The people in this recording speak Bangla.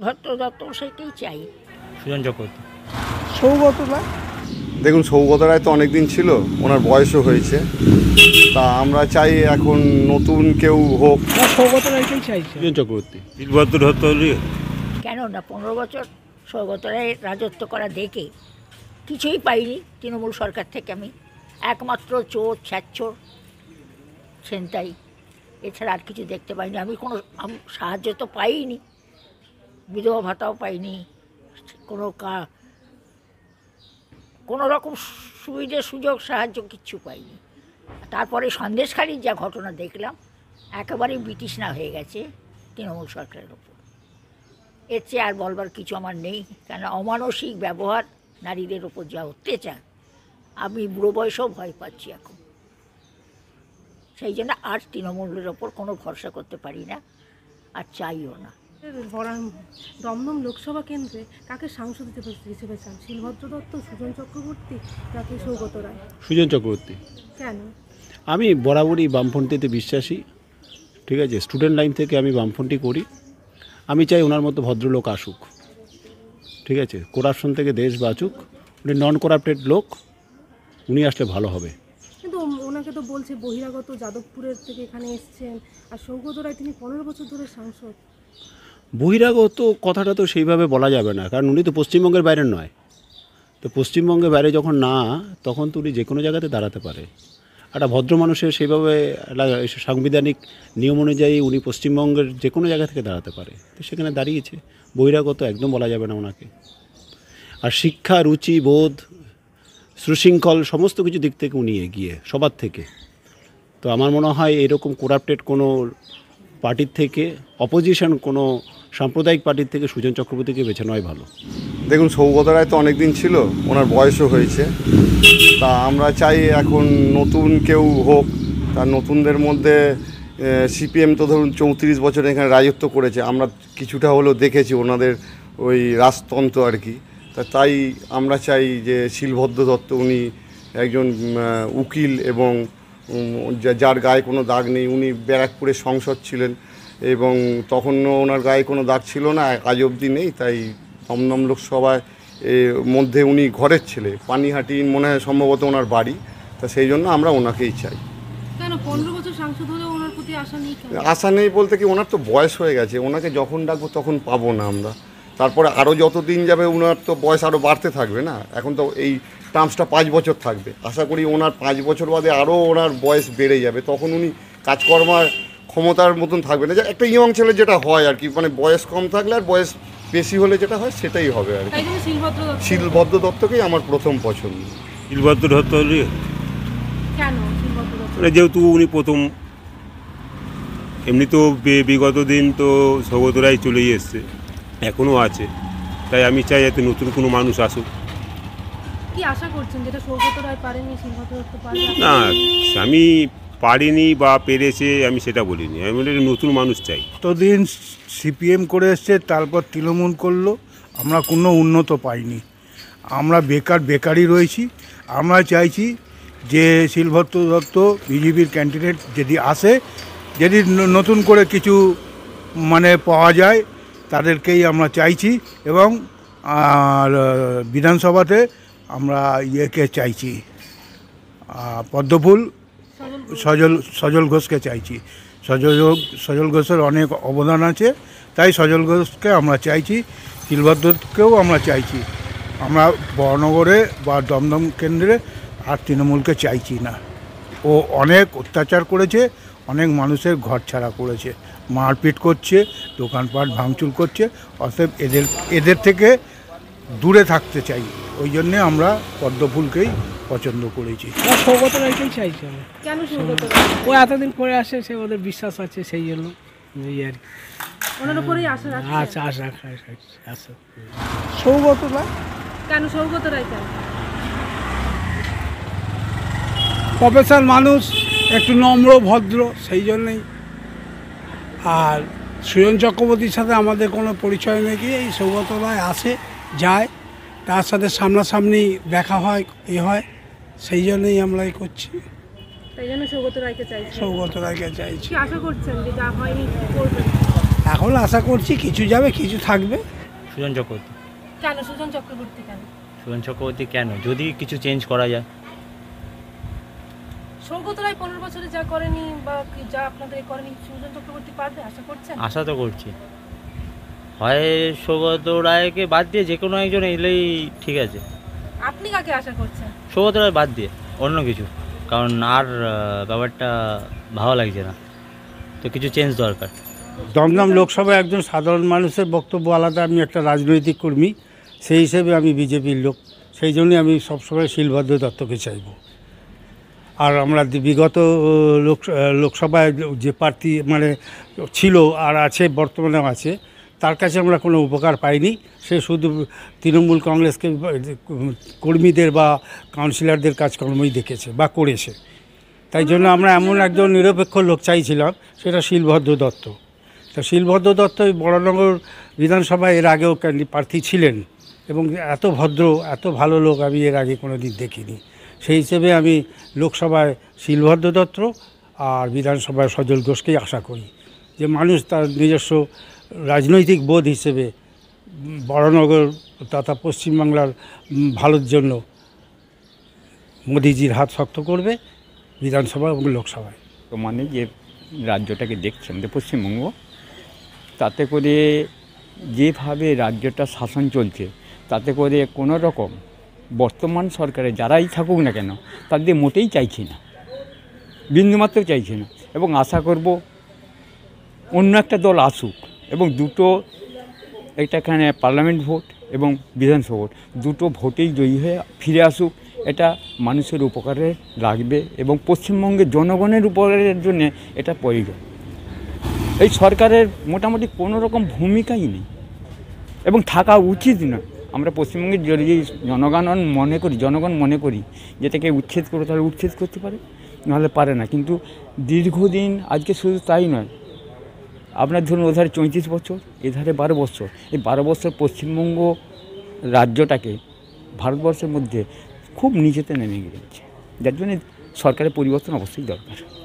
দত্ত দেখুন সৌগত রায় তো অনেক দিন ছিল ওনার বয়সও হয়েছে তা আমরা চাই এখন নতুন কেউ হোক সৌগত বীরভদ্র দত্ত কেন না পনেরো বছর সৌগত রায়ের রাজত্ব করা দেখে কিছুই পাইনি তৃণমূল সরকার থেকে আমি একমাত্র চোর ছ্যাচোর সেন্টাই এছাড়া আর কিছু দেখতে পাইনি আমি কোনো সাহায্য তো পাইনি বিধবা ভাতাও পাইনি কোনো কা কোনো রকম সুবিধে সুযোগ সাহায্য কিচ্ছু পাইনি তারপরে সন্দেশখালীর যা ঘটনা দেখলাম একেবারেই ব্রিটিশ না হয়ে গেছে তৃণমূল সরকারের ওপর এর চেয়ে আর বলবার কিছু আমার নেই কেন অমানসিক ব্যবহার নারীদের ওপর যা অত্যাচার আমি বুড়ো বয়সেও ভয় পাচ্ছি এখন সেই জন্য আর তৃণমূলের ওপর কোনো ভরসা করতে পারি না আর চাইও না দমদম লোকসভা কেন্দ্রে কাকে সাংসদ হিসেবে চান শিলভদ্র দত্ত সুজন চক্রবর্তী নাকি সৌগত রায় সুজন চক্রবর্তী কেন আমি বরাবরই বামফ্রন্টিতে বিশ্বাসী ঠিক আছে স্টুডেন্ট লাইন থেকে আমি বামফন্টি করি আমি চাই ওনার মতো ভদ্রলোক আসুক ঠিক আছে করাপশন থেকে দেশ বাঁচুক উনি নন করাপ্টেড লোক উনি আসলে ভালো হবে কিন্তু ওনাকে তো বলছে বহিরাগত যাদবপুরের থেকে এখানে এসছেন আর সৌগত রায় তিনি পনেরো বছর ধরে সাংসদ বহিরাগত কথাটা তো সেইভাবে বলা যাবে না কারণ উনি তো পশ্চিমবঙ্গের বাইরে নয় তো পশ্চিমবঙ্গের বাইরে যখন না তখন তো উনি যে কোনো জায়গাতে দাঁড়াতে পারে একটা ভদ্র মানুষের সেইভাবে সাংবিধানিক নিয়ম অনুযায়ী উনি পশ্চিমবঙ্গের যে কোনো জায়গা থেকে দাঁড়াতে পারে তো সেখানে দাঁড়িয়েছে বহিরাগত একদম বলা যাবে না ওনাকে আর শিক্ষা রুচি বোধ সুশৃঙ্খল সমস্ত কিছু দিক থেকে উনি এগিয়ে সবার থেকে তো আমার মনে হয় এরকম করাপ্টেড কোনো পার্টির থেকে অপোজিশন কোনো সাম্প্রদায়িক পার্টির থেকে সুজন চক্রবর্তীকে বেছে নয় ভালো দেখুন সৌগত রায় তো অনেক দিন ছিল ওনার বয়সও হয়েছে তা আমরা চাই এখন নতুন কেউ হোক তার নতুনদের মধ্যে সিপিএম তো ধরুন চৌত্রিশ বছর এখানে রাজত্ব করেছে আমরা কিছুটা হলেও দেখেছি ওনাদের ওই রাজতন্ত্র আর কি তা তাই আমরা চাই যে শিলভদ্র দত্ত উনি একজন উকিল এবং যার গায়ে কোনো দাগ নেই উনি ব্যারাকপুরে সংসদ ছিলেন এবং তখনও ওনার গায়ে কোনো দাগ ছিল না আজ অবধি নেই তাই দমদম লোকসভায় মধ্যে উনি ঘরের ছেলে পানিহাটি মনে হয় সম্ভবত ওনার বাড়ি তা সেই জন্য আমরা ওনাকেই চাই আশা নেই বলতে কি ওনার তো বয়স হয়ে গেছে ওনাকে যখন ডাকবো তখন পাবো না আমরা তারপরে আরও যত দিন যাবে ওনার তো বয়স আরও বাড়তে থাকবে না এখন তো এই টার্মসটা পাঁচ বছর থাকবে আশা করি ওনার পাঁচ বছর বাদে আরও ওনার বয়স বেড়ে যাবে তখন উনি কাজকর্মার ক্ষমতার মতন থাকবে না একটা ইয়ং ছেলে যেটা হয় আর কি মানে বয়স কম থাকলে আর বয়স বেশি হলে যেটা হয় সেটাই হবে আর কি শিলভদ্র দত্তকেই আমার প্রথম পছন্দ শিলভদ্র দত্ত মানে যেহেতু উনি প্রথম এমনি তো বিগত দিন তো সৌগত চলেই এসছে এখনও আছে তাই আমি চাই যাতে নতুন কোনো মানুষ আসুক না আমি পারিনি বা পেরেছে আমি সেটা বলিনি আমি নতুন মানুষ চাই ততদিন সিপিএম করে এসছে তারপর তৃণমূল করলো আমরা কোনো উন্নত পাইনি আমরা বেকার বেকারই রয়েছি আমরা চাইছি যে শিলভত্ত দত্ত বিজেপির ক্যান্ডিডেট যদি আসে যদি নতুন করে কিছু মানে পাওয়া যায় তাদেরকেই আমরা চাইছি এবং আর বিধানসভাতে আমরা ইয়েকে চাইছি পদ্মফুল সজল সজল ঘোষকে চাইছি সজল সজল ঘোষের অনেক অবদান আছে তাই সজল ঘোষকে আমরা চাইছি শিলভদ্রকেও আমরা চাইছি আমরা বড়নগরে বা দমদম কেন্দ্রে আর তৃণমূলকে চাইছি না ও অনেক অত্যাচার করেছে অনেক মানুষের ঘর ছাড়া করেছে মারপিট করছে দোকানপাট ভাঙচুর করছে অতএব এদের এদের থেকে দূরে থাকতে চাই ওই জন্যে আমরা পদ্মফুলকেই পছন্দ করেছি সৌগত রায়কেই চাইছি আমি কেন সৌগত ও এতদিন পরে আসে সে ওদের বিশ্বাস আছে সেই জন্য এই আর কি ওনার উপরেই আচ্ছা সৌগত কেন সৌগত প্রফেসর মানুষ একটু নম্র ভদ্র সেই জন্যই আর সুজন চক্রবর্তীর সাথে আমাদের কোনো পরিচয় নেই এই সৌগত রায় আসে যায় তার সাথে সামনাসামনি দেখা হয় এ হয় সেই জন্যই আমরা এই করছি সৌগত রায়কে চাইছি সৌগত রায়কে চাইছি আশা করছেন যা হয়নি এখন আশা করছি কিছু যাবে কিছু থাকবে সুজন চক্রবর্তী কেন সুজন চক্রবর্তী কেন সুজন চক্রবর্তী কেন যদি কিছু চেঞ্জ করা যায় সৌগত রায় পনেরো বছরে যা করেনি বা যা আপনাদের করেনি সুজন চক্রবর্তী পারবে আশা করছেন আশা তো করছি হয় সৌগত রায়কে বাদ দিয়ে যে কোনো একজন এলেই ঠিক আছে আপনি কাকে আশা করছেন সৌগত রায় বাদ দিয়ে অন্য কিছু কারণ আর ব্যাপারটা ভালো লাগছে না তো কিছু চেঞ্জ দরকার দমদম লোকসভায় একজন সাধারণ মানুষের বক্তব্য আলাদা আমি একটা রাজনৈতিক কর্মী সেই হিসেবে আমি বিজেপির লোক সেই জন্যই আমি সবসময় শিলভদ্র দত্তকে চাইব আর আমরা বিগত লোক লোকসভায় যে প্রার্থী মানে ছিল আর আছে বর্তমানেও আছে তার কাছে আমরা কোনো উপকার পাইনি সে শুধু তৃণমূল কংগ্রেসকে কর্মীদের বা কাউন্সিলরদের কাজকর্মই দেখেছে বা করেছে তাই জন্য আমরা এমন একজন নিরপেক্ষ লোক চাইছিলাম সেটা শিলভদ্র দত্ত তো শিলভদ্র দত্ত ওই বড়নগর বিধানসভায় এর আগেও প্রার্থী ছিলেন এবং এত ভদ্র এত ভালো লোক আমি এর আগে কোনো দিন দেখিনি সেই হিসেবে আমি লোকসভায় শিলভদ্র দত্ত আর বিধানসভায় সজল ঘোষকেই আশা করি যে মানুষ তার নিজস্ব রাজনৈতিক বোধ হিসেবে বড়নগর তথা পশ্চিমবাংলার ভালোর জন্য মোদিজির হাত শক্ত করবে বিধানসভা এবং লোকসভায় তো মানে যে রাজ্যটাকে দেখছেন যে পশ্চিমবঙ্গ তাতে করে যেভাবে রাজ্যটা শাসন চলছে তাতে করে কোনো রকম বর্তমান সরকারে যারাই থাকুক না কেন তাদের মোটেই চাইছি না বিন্দুমাত্র চাইছি না এবং আশা করব অন্য একটা দল আসুক এবং দুটো এটাখানে পার্লামেন্ট ভোট এবং বিধানসভা ভোট দুটো ভোটেই জয়ী হয়ে ফিরে আসুক এটা মানুষের উপকারে লাগবে এবং পশ্চিমবঙ্গের জনগণের উপকারের জন্য এটা প্রয়োজন এই সরকারের মোটামুটি কোনো রকম ভূমিকাই নেই এবং থাকা উচিত নয় আমরা পশ্চিমবঙ্গের যদি জনগণ মনে করি জনগণ মনে করি তাকে উচ্ছেদ করে তাহলে উচ্ছেদ করতে পারে নাহলে পারে না কিন্তু দীর্ঘদিন আজকে শুধু তাই নয় আপনার ধরুন ওধারে চৌত্রিশ বছর এধারে বারো বছর এই বারো বছর পশ্চিমবঙ্গ রাজ্যটাকে ভারতবর্ষের মধ্যে খুব নিচেতে নেমে গিয়েছে যার জন্য সরকারের পরিবর্তন অবশ্যই দরকার